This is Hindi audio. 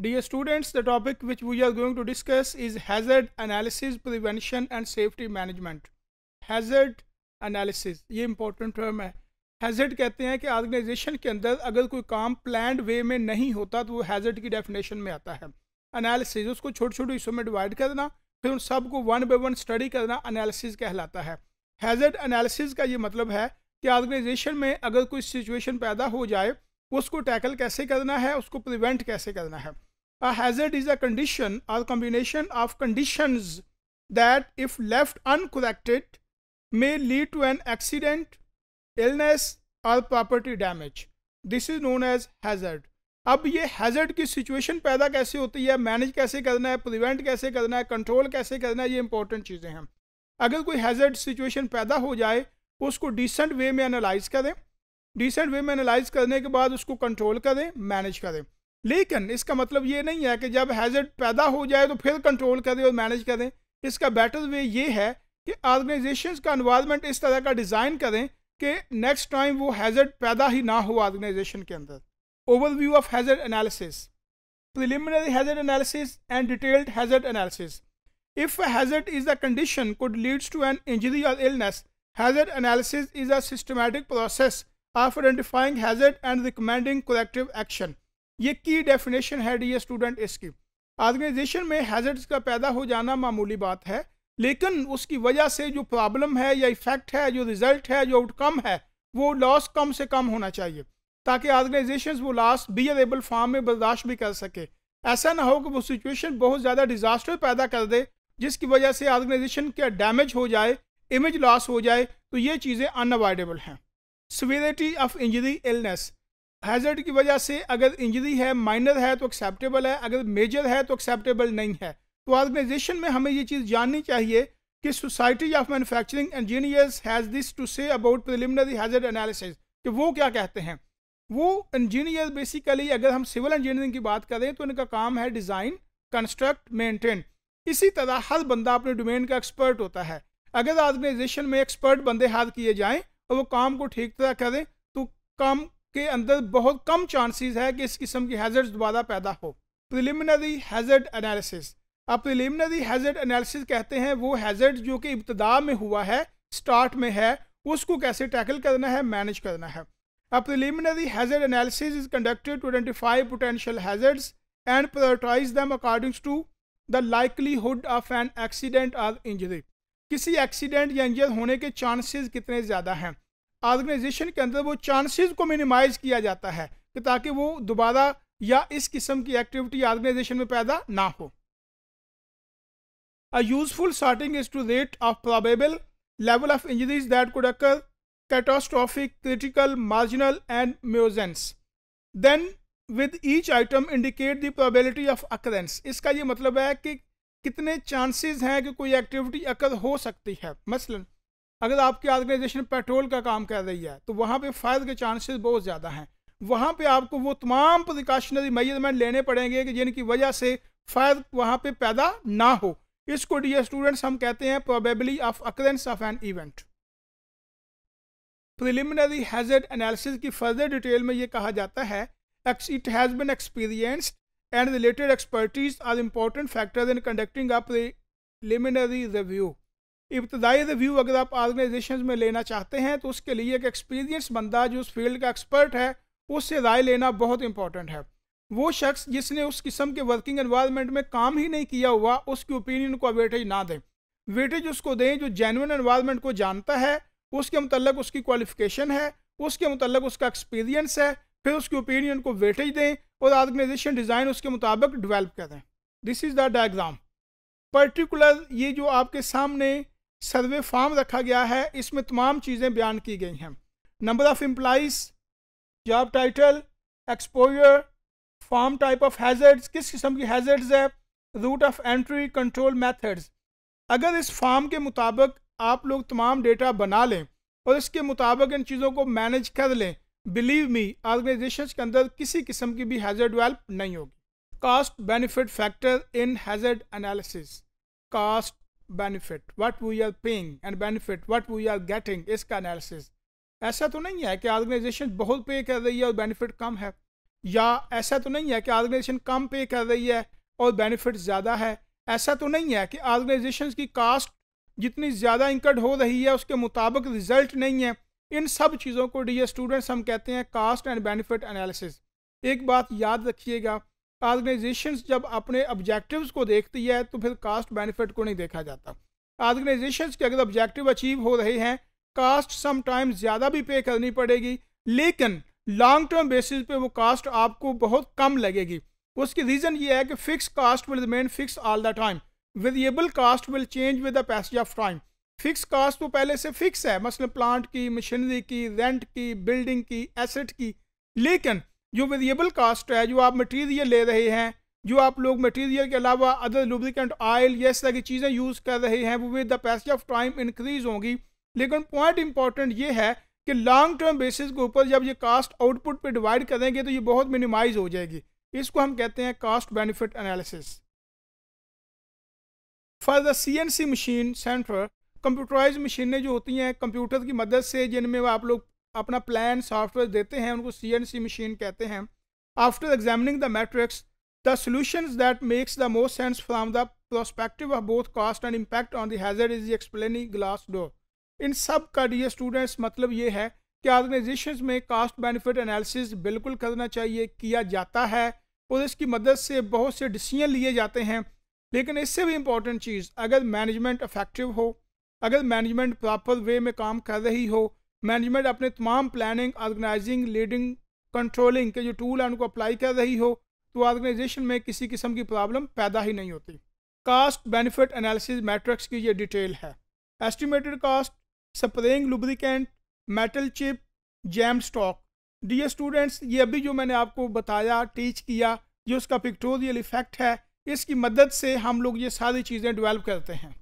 Dear students, the topic which we are going to discuss is hazard analysis, prevention and safety management. Hazard analysis ये important term है hazard कहते हैं कि ऑर्गेनाइजेशन के अंदर अगर कोई काम प्लान वे में नहीं होता तो वो hazard की डेफिनेशन में आता है एनालिसिस उसको छोटे छोटे हिस्सों में डिवाइड करना फिर उन सबको वन बाई वन स्टडी करना एनालिसिस कहलाता है हैजर्ड एनालिसिस का ये मतलब है कि ऑर्गेनाइजेशन में अगर कोई सिचुएशन पैदा हो जाए उसको टैकल कैसे करना है उसको प्रिवेंट कैसे करना है A hazard is a condition or combination of conditions that, if left uncorrected, may lead to an accident, illness, or property damage. This is known as hazard. अब ये हैजर्ड की सिचुएशन पैदा कैसे होती है मैनेज कैसे करना है प्रिवेंट कैसे करना है कंट्रोल कैसे करना है ये इंपॉर्टेंट चीज़ें हैं अगर कोई हैजर्ड सिचुएशन पैदा हो जाए उसको डिसेंट वे में एनालाइज करें डिसेंट वे में एनालाइज करने के बाद उसको कंट्रोल करें मैनेज करें लेकिन इसका मतलब ये नहीं है कि जब हैजर्ड पैदा हो जाए तो फिर कंट्रोल करें और मैनेज करें इसका बेटर वे ये है कि ऑर्गेनाइजेशन का इन्वायरमेंट इस तरह का डिज़ाइन करें कि नेक्स्ट टाइम वो हैजर्ड पैदा ही ना हो ऑर्गेनाइजेशन के अंदर overview of hazard analysis preliminary hazard analysis and detailed hazard analysis if a hazard is a condition could leads to an injury or illness, hazard analysis is a systematic process of identifying hazard and recommending corrective ये की डेफिनेशन है डी स्टूडेंट इसकी ऑर्गेनाइजेशन में हैजर्ड्स का पैदा हो जाना मामूली बात है लेकिन उसकी वजह से जो प्रॉब्लम है या इफेक्ट है जो रिजल्ट है जो आउटकम है वो लॉस कम से कम होना चाहिए ताकि ऑर्गेनाइजेशन वो लॉस बियरेबल फॉर्म में बर्दाश्त भी कर सके ऐसा ना हो कि वो सिचुएशन बहुत ज़्यादा डिजास्टर पैदा कर दे जिसकी वजह से ऑर्गेनाइजेशन क्या डैमेज हो जाए इमेज लॉस हो जाए तो ये चीज़ें अनअवॉइडेबल हैं severity of injury illness hazard की वजह से अगर इंजरी है माइनर है तो एक्सेप्टेबल है अगर मेजर है तो एक्सेप्टेबल नहीं है तो ऑर्गेनाइजेशन में हमें ये चीज़ जाननी चाहिए कि society of manufacturing engineers has this to say about preliminary hazard analysis कि वो क्या कहते हैं वो इंजीनियर बेसिकली अगर हम सिविल इंजीनियरिंग की बात करें तो इनका काम है डिज़ाइन कंस्ट्रक्ट मेंटेन इसी तरह हर बंदा अपने डोमेन का एक्सपर्ट होता है अगर ऑर्गेनाइजेशन में एक्सपर्ट बंदे हाथ किए जाएं और वो काम को ठीक तरह करें तो काम के अंदर बहुत कम चांसेस है कि इस किस्म की हैजर्ड दोबारा पैदा हो प्रिलिमिनरी हैजर्ड एनालिसिस अब प्रिलिमिनरी हैजर्ड एनालिसिस कहते हैं वो हैजर्ड जो कि इब्तदा में हुआ है स्टार्ट में है उसको कैसे टैकल करना है मैनेज करना है अब preliminary hazard analysis is conducted to identify potential hazards and prioritize them according to the likelihood of an accident or injury किसी एक्सीडेंट या इंजर होने के चांसेस कितने ज़्यादा हैं ऑर्गेनाइजेशन के अंदर वो चांसेस को मिनिमाइज किया जाता है कि ताकि वो दोबारा या इस किस्म की एक्टिविटी ऑर्गेनाइजेशन में पैदा ना हो a useful sorting is to rate of probable level of injuries that could occur catastrophic, critical marginal and nuisance then with each item indicate the probability of occurrence इसका ये मतलब है कि कितने चांसेस हैं कि कोई एक्टिविटी अकर हो सकती है मसलन अगर आपकी ऑर्गेनाइजेशन पेट्रोल का काम कर रही है तो वहाँ पे फायर के चांसेस बहुत ज़्यादा हैं वहाँ पे आपको वो तमाम प्रिकॉशनरी मेजरमेंट लेने पड़ेंगे कि जिनकी वजह से फायर वहाँ पे पैदा ना हो इसको डियर स्टूडेंट्स हम कहते हैं probably of occurrence of an event preliminary hazard analysis की फर्दर डिटेल में ये कहा जाता है it has been experience and related expertise are important factor in conducting a preliminary review इब्तदाई रिव्यू अगर आप ऑर्गेनाइजेशन में लेना चाहते हैं तो उसके लिए एक एक्सपीरियंस बंदा जो उस फील्ड का एक्सपर्ट है उससे राय लेना बहुत इंपॉर्टेंट है वो शख्स जिसने उस किस्म के वर्किंग एनवायरनमेंट में काम ही नहीं किया हुआ उसकी ओपिनियन को वेटेज ना दें वेटेज उसको दें जो जेनवन एनवायरनमेंट को जानता है उसके मतलब उसकी क्वालिफिकेशन है उसके मतलब उसका एक्सपीरियंस है फिर उसकी ओपिनियन को वेटेज दें और ऑर्गेनाइजेशन डिज़ाइन उसके मुताबिक डिवेल्प करें this is the diagram particular ये जो आपके सामने सर्वे फॉर्म रखा गया है इसमें तमाम चीज़ें बयान की गई हैं number of employees job title exposure form type of hazards किस किस्म की हैजर्ड्स है route of entry control methods अगर इस फॉर्म के मुताबिक आप लोग तमाम डेटा बना लें और इसके मुताबिक इन चीज़ों को मैनेज कर लें बिलीव मी ऑर्गेनाइजेशन के अंदर किसी किस्म की भी हैजर्ड डेवलप नहीं होगी cost benefit factor in hazard analysis cost benefit what we are paying and benefit what we are getting इसका एनालिसिस ऐसा तो नहीं है कि ऑर्गेनाइजेशन बहुत पे कर रही है और बेनिफिट कम है या ऐसा तो नहीं है कि ऑर्गेनाइजेशन कम पे कर रही है और बेनिफिट ज़्यादा है ऐसा तो नहीं है कि ऑर्गेनाइजेशन की कास्ट जितनी ज़्यादा इंकर्ड हो रही है उसके मुताबिक रिजल्ट नहीं है इन सब चीज़ों को डी स्टूडेंट्स हम कहते हैं कास्ट एंड बेनिफिट एनालिसिस एक बात याद रखिएगा ऑर्गेनाइजेशन जब अपने ऑब्जेक्टिव्स को देखती है तो फिर कास्ट बेनिफिट को नहीं देखा जाता ऑर्गेनाइजेशन के अगर ऑब्जेक्टिव अचीव हो रहे हैं कास्ट टाइम ज़्यादा भी पे करनी पड़ेगी लेकिन लॉन्ग टर्म बेसिस पे वो कास्ट आपको बहुत कम लगेगी उसकी रीज़न ये है कि fix cost will remain fix all the time variable cost will change with the passage of time fix cost तो पहले से फिक्स है मसलन प्लांट की मशीनरी की रेंट की बिल्डिंग की एसेट की लेकिन जो वेरिएबल कास्ट है जो आप मटेरियल ले रहे हैं जो आप लोग मटेरियल के अलावा अदर लुब्रिकेंट ऑयल ये इस तरह की चीज़ें यूज़ कर रहे हैं वो with the passage of time increase होंगी लेकिन पॉइंट इंपॉर्टेंट ये है कि लॉन्ग टर्म बेसिस के ऊपर जब ये कास्ट आउटपुट पे डिवाइड करेंगे तो ये बहुत मिनिमाइज हो जाएगी इसको हम कहते हैं cost benefit analysis for the C machine center computerize मशीनें जो होती हैं कंप्यूटर की मदद से जिनमें आप लोग अपना प्लान सॉफ्टवेयर देते हैं उनको सी एन सी मशीन कहते हैं after examining the matrix the solution that makes the most sense from the prospective of both cost and impact on danger is explaining glass door in सब का डी स्टूडेंट्स मतलब ये है कि ऑर्गेनाइजेशन में कास्ट बेनिफिट एनालिसिस बिल्कुल करना चाहिए किया जाता है और इसकी मदद से बहुत से डिसीजन लिए जाते हैं लेकिन इससे भी इम्पॉर्टेंट चीज़ अगर मैनेजमेंट अफेक्टिव हो अगर मैनेजमेंट प्रॉपर वे में काम कर रही हो मैनेजमेंट अपने तमाम प्लानिंग ऑर्गेनाइजिंग लीडिंग कंट्रोलिंग के जो टूल हैं उनको अप्लाई कर रही हो तो ऑर्गेनाइजेशन में किसी किस्म की प्रॉब्लम पैदा ही नहीं होती कास्ट बेनिफिट एनालिसिस मैट्रिक्स की ये डिटेल है estimated cost spraying lubricant metal chip jam stock dear students ये अभी जो मैंने आपको बताया टीच किया जो उसका पिक्टोरियल इफेक्ट है इसकी मदद से हम लोग ये सारी चीज़ें डेवलप करते हैं